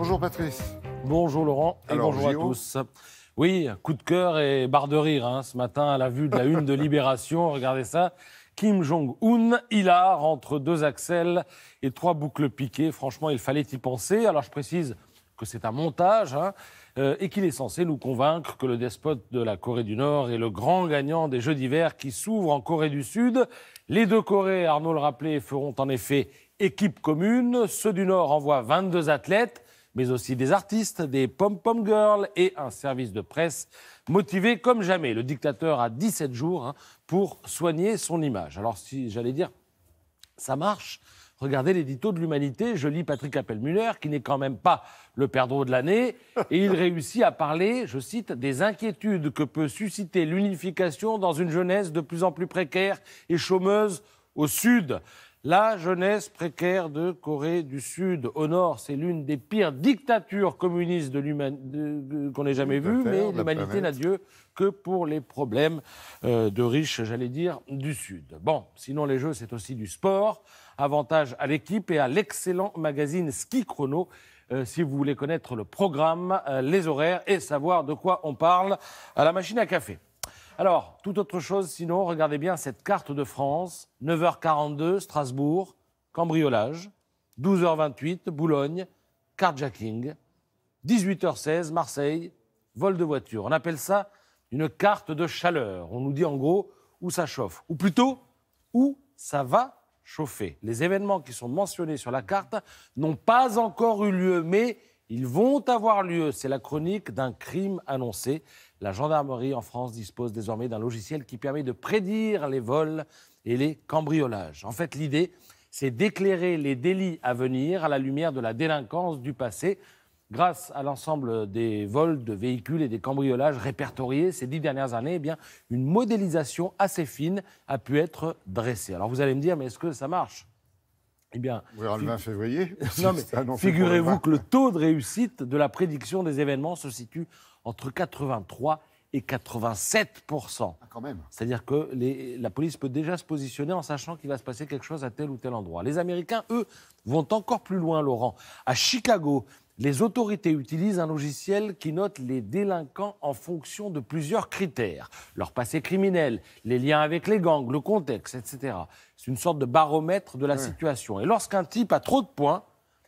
Bonjour Patrice. Bonjour Laurent et bonjour à tous. Oui, coup de cœur et barre de rire hein, ce matin à la vue de la une de Libération. Regardez ça. Kim Jong-un, il hilar entre deux axelles et trois boucles piquées. Franchement, il fallait y penser. Alors je précise que c'est un montage hein, euh, et qu'il est censé nous convaincre que le despote de la Corée du Nord est le grand gagnant des Jeux d'hiver qui s'ouvrent en Corée du Sud. Les deux Corées, Arnaud le rappelait, feront en effet équipe commune. Ceux du Nord envoient 22 athlètes mais aussi des artistes, des pom-pom girls et un service de presse motivé comme jamais. Le dictateur a 17 jours hein, pour soigner son image. Alors si j'allais dire, ça marche. Regardez l'édito de l'Humanité, je lis Patrick Appelmuller, qui n'est quand même pas le perdreau de l'année, et il réussit à parler, je cite, des inquiétudes que peut susciter l'unification dans une jeunesse de plus en plus précaire et chômeuse au Sud. La jeunesse précaire de Corée du Sud. Au nord, c'est l'une des pires dictatures communistes de qu'on ait jamais vues. mais l'humanité n'a Dieu que pour les problèmes euh, de riches, j'allais dire, du Sud. Bon, sinon les jeux, c'est aussi du sport. Avantage à l'équipe et à l'excellent magazine Ski Chrono. Euh, si vous voulez connaître le programme, euh, les horaires et savoir de quoi on parle à la machine à café. Alors, toute autre chose, sinon, regardez bien cette carte de France. 9h42, Strasbourg, cambriolage. 12h28, Boulogne, carjacking. 18h16, Marseille, vol de voiture. On appelle ça une carte de chaleur. On nous dit en gros où ça chauffe, ou plutôt où ça va chauffer. Les événements qui sont mentionnés sur la carte n'ont pas encore eu lieu, mais ils vont avoir lieu. C'est la chronique d'un crime annoncé. La gendarmerie en France dispose désormais d'un logiciel qui permet de prédire les vols et les cambriolages. En fait, l'idée, c'est d'éclairer les délits à venir à la lumière de la délinquance du passé. Grâce à l'ensemble des vols de véhicules et des cambriolages répertoriés ces dix dernières années, eh bien, une modélisation assez fine a pu être dressée. Alors vous allez me dire, mais est-ce que ça marche eh bien, le 20 février. figurez-vous que le taux de réussite de la prédiction des événements se situe entre 83 et 87 ah, quand même. C'est-à-dire que la police peut déjà se positionner en sachant qu'il va se passer quelque chose à tel ou tel endroit. Les Américains, eux, vont encore plus loin, Laurent. À Chicago, les autorités utilisent un logiciel qui note les délinquants en fonction de plusieurs critères. Leur passé criminel, les liens avec les gangs, le contexte, etc. C'est une sorte de baromètre de la situation. Et lorsqu'un type a trop de points,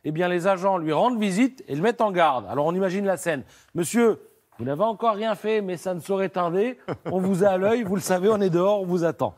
eh bien les agents lui rendent visite et le mettent en garde. Alors on imagine la scène. Monsieur, vous n'avez encore rien fait, mais ça ne saurait tarder. On vous a à l'œil, vous le savez, on est dehors, on vous attend.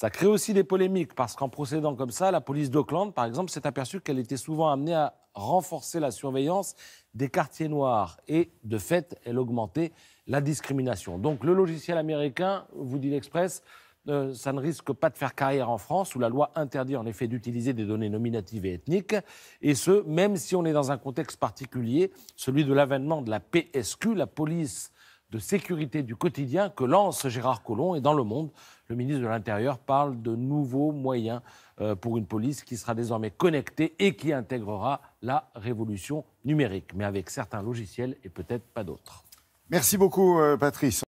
Ça crée aussi des polémiques parce qu'en procédant comme ça, la police d'Auckland, par exemple, s'est aperçue qu'elle était souvent amenée à renforcer la surveillance des quartiers noirs et, de fait, elle augmentait la discrimination. Donc le logiciel américain, vous dit l'Express, euh, ça ne risque pas de faire carrière en France, où la loi interdit en effet d'utiliser des données nominatives et ethniques, et ce, même si on est dans un contexte particulier, celui de l'avènement de la PSQ, la police de sécurité du quotidien que lance Gérard Collomb. Et dans le monde, le ministre de l'Intérieur parle de nouveaux moyens euh, pour une police qui sera désormais connectée et qui intégrera la révolution numérique, mais avec certains logiciels et peut-être pas d'autres. Merci beaucoup, euh, Patrice.